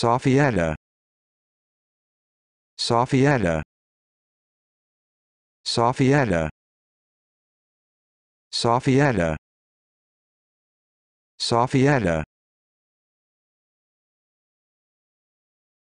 Sofietta Sofietta Sofietta Sofietta Sofietta